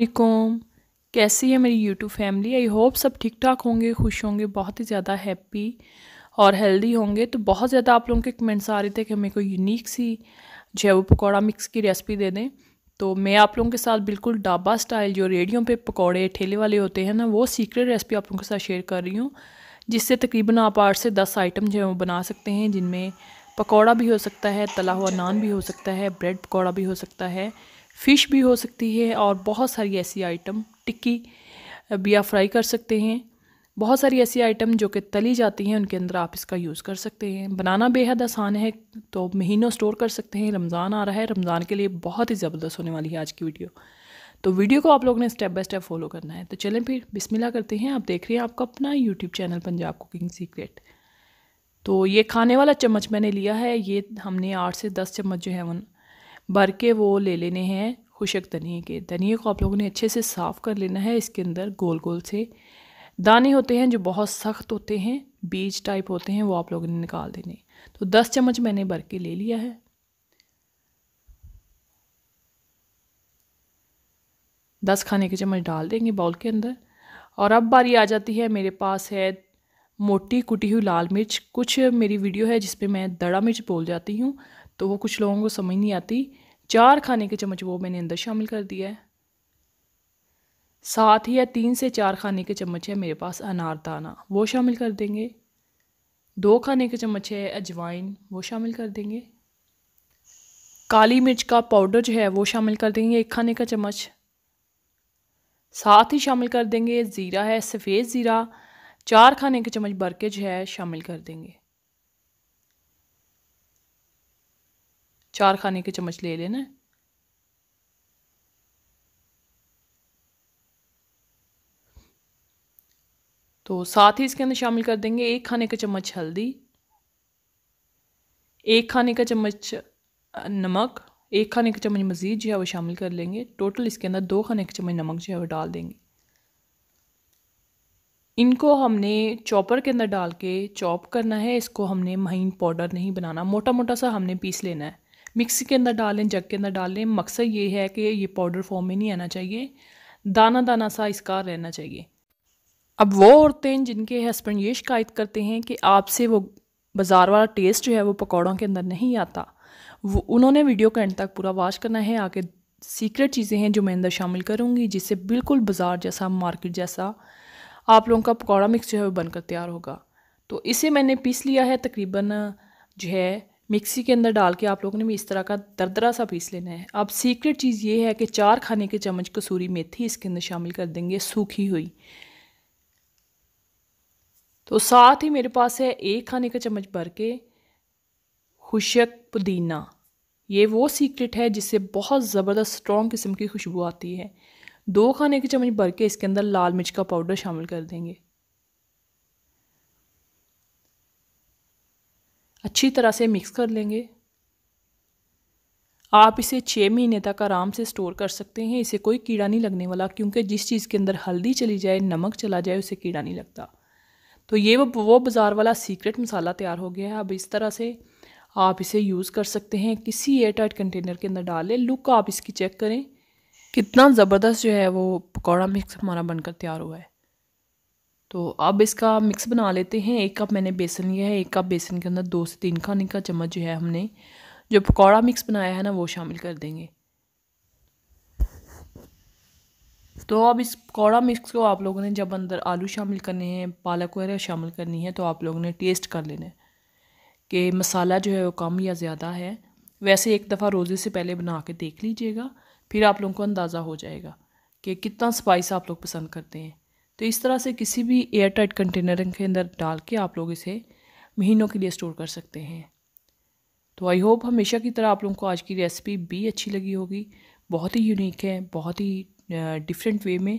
वालेकुम कैसी है मेरी यूट्यूब फैमिली आई होप सब ठीक ठाक होंगे खुश होंगे बहुत ही ज़्यादा हैप्पी और हेल्दी होंगे तो बहुत ज़्यादा आप लोगों के कमेंट्स आ रहे थे कि हमें कोई यूनिक सी जो है वो पकौड़ा मिक्स की रेसिपी दे दें तो मैं आप लोगों के साथ बिल्कुल डाबा स्टाइल जो रेडियो पे पकौड़े ठेले वाले होते हैं ना वो सीक्रेट रेसिपी आप लोगों के साथ शेयर कर रही हूँ जिससे तकरीबन आप आठ से दस आइटम जो है वो बना सकते हैं जिनमें पकौड़ा भी हो सकता है तला हुआ नान भी हो सकता है ब्रेड पकौड़ा भी हो सकता है फ़िश भी हो सकती है और बहुत सारी ऐसी आइटम टिक्की भी आप फ्राई कर सकते हैं बहुत सारी ऐसी आइटम जो कि तली जाती हैं उनके अंदर आप इसका यूज़ कर सकते हैं बनाना बेहद आसान है तो महीनों स्टोर कर सकते हैं रमज़ान आ रहा है रमज़ान के लिए बहुत ही ज़बरदस्त होने वाली है आज की वीडियो तो वीडियो को आप लोगों ने स्टेप बाय स्टेप फॉलो करना है तो चलें फिर बिस्मिल्लाह करते हैं आप देख रहे हैं आपका अपना YouTube channel Punjab cooking secret तो ये खाने वाला चम्मच मैंने लिया है ये हमने आठ से दस चम्मच जो है वन भर के वो ले लेने हैं खुशक धनिए के धनिए को आप लोगों ने अच्छे से साफ़ कर लेना है इसके अंदर गोल गोल से दाने होते हैं जो बहुत सख्त होते हैं बीज टाइप होते हैं वो आप लोगों ने निकाल देने तो दस चम्मच मैंने भर के ले लिया है दस खाने के चम्मच डाल देंगे बाउल के अंदर और अब बारी आ जाती है मेरे पास है मोटी कुटी हुई लाल मिर्च कुछ मेरी वीडियो है जिसपे मैं दड़ा मिर्च बोल जाती हूँ तो वो कुछ लोगों को समझ नहीं आती चार खाने के चम्मच वो मैंने अंदर शामिल कर दिया है साथ ही है तीन से चार खाने के चम्मच है मेरे पास अनारदाना वो शामिल कर देंगे दो खाने के चम्मच है अजवाइन वो शामिल कर देंगे काली मिर्च का पाउडर जो है वो शामिल कर देंगे एक खाने का चम्मच साथ ही शामिल कर देंगे ज़ीरा है सफ़ेद ज़ीरा चार खाने के चम्मच भर के जो है शामिल कर देंगे चार खाने के चम्मच ले लेना तो साथ ही इसके अंदर शामिल कर देंगे एक खाने का चम्मच हल्दी एक खाने का चम्मच नमक एक खाने का चम्मच मज़ीद जो है वो शामिल कर लेंगे टोटल इसके अंदर दो खाने का चम्मच नमक जो है वो डाल देंगे इनको हमने चॉपर के अंदर डाल के चॉप करना है इसको हमने महीन पाउडर नहीं बनाना मोटा मोटा सा हमने पीस लेना है मिक्सी के अंदर डाल लें जग के अंदर डाल लें मकसद ये है कि ये पाउडर फॉर्म में नहीं आना चाहिए दाना दाना सा इसका रहना चाहिए अब वो औरतें जिनके हस्बैंड ये शिकायत करते हैं कि आपसे वो बाज़ार वाला टेस्ट जो है वो पकौड़ों के अंदर नहीं आता वो उन्होंने वीडियो का एंड तक पूरा वॉच करना है आगे सीक्रेट चीज़ें हैं जो मैं अंदर शामिल करूँगी जिससे बिल्कुल बाज़ार जैसा मार्केट जैसा आप लोगों का पकौड़ा मिक्स जो है वो बनकर तैयार होगा तो इसे मैंने पीस लिया है तकरीबन जो है मिक्सी के अंदर डाल के आप लोगों ने भी इस तरह का दरदरा सा पीस लेना है अब सीक्रेट चीज़ ये है कि चार खाने के चम्मच कसूरी मेथी इसके अंदर शामिल कर देंगे सूखी हुई तो साथ ही मेरे पास है एक खाने का चम्मच भर के खुशक पुदीना ये वो सीक्रेट है जिससे बहुत ज़बरदस्त स्ट्रॉन्ग किस्म की खुशबू आती है दो खाने की चम्मच भर के इसके अंदर लाल मिर्च का पाउडर शामिल कर देंगे अच्छी तरह से मिक्स कर लेंगे आप इसे छः महीने तक आराम से स्टोर कर सकते हैं इसे कोई कीड़ा नहीं लगने वाला क्योंकि जिस चीज़ के अंदर हल्दी चली जाए नमक चला जाए उसे कीड़ा नहीं लगता तो ये वो वो बाज़ार वाला सीक्रेट मसाला तैयार हो गया है अब इस तरह से आप इसे यूज़ कर सकते हैं किसी एयर टाइट कंटेनर के अंदर डालें लुक आप इसकी चेक करें कितना ज़बरदस्त जो है वो पकौड़ा मिक्स हमारा बनकर तैयार हुआ है तो अब इसका मिक्स बना लेते हैं एक कप मैंने बेसन लिया है एक कप बेसन के अंदर दो से तीन खाने का चम्मच जो है हमने जो पकौड़ा मिक्स बनाया है ना वो शामिल कर देंगे तो अब इस पकौड़ा मिक्स को आप लोगों ने जब अंदर आलू शामिल करने हैं पालक वगैरह शामिल करनी है तो आप लोगों ने टेस्ट कर लेना है कि मसाला जो है वो कम या ज़्यादा है वैसे एक दफ़ा रोज़े से पहले बना के देख लीजिएगा फिर आप लोगों को अंदाज़ा हो जाएगा कि कितना स्पाइस आप लोग पसंद करते हैं तो इस तरह से किसी भी एयर टाइट कंटेनर के अंदर डाल के आप लोग इसे महीनों के लिए स्टोर कर सकते हैं तो आई होप हमेशा की तरह आप लोगों को आज की रेसिपी भी अच्छी लगी होगी बहुत ही यूनिक है बहुत ही डिफरेंट वे में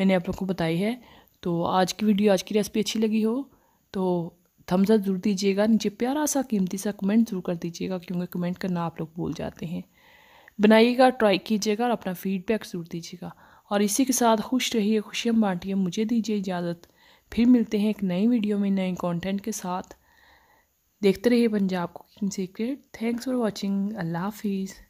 मैंने आप लोगों को बताई है तो आज की वीडियो आज की रेसिपी अच्छी लगी हो तो थम्सअप ज़रूर दीजिएगा नीचे प्यारा सा कीमती सा कमेंट ज़रूर कर दीजिएगा क्योंकि कमेंट करना आप लोग भूल जाते हैं बनाइएगा ट्राई कीजिएगा और अपना फीडबैक ज़रूर दीजिएगा और इसी के साथ खुश रहिए खुशियाँ बांटिए मुझे दीजिए इजाज़त फिर मिलते हैं एक नई वीडियो में नए कंटेंट के साथ देखते रहिए Punjab cooking secret thanks for watching अल्लाह हाफिज़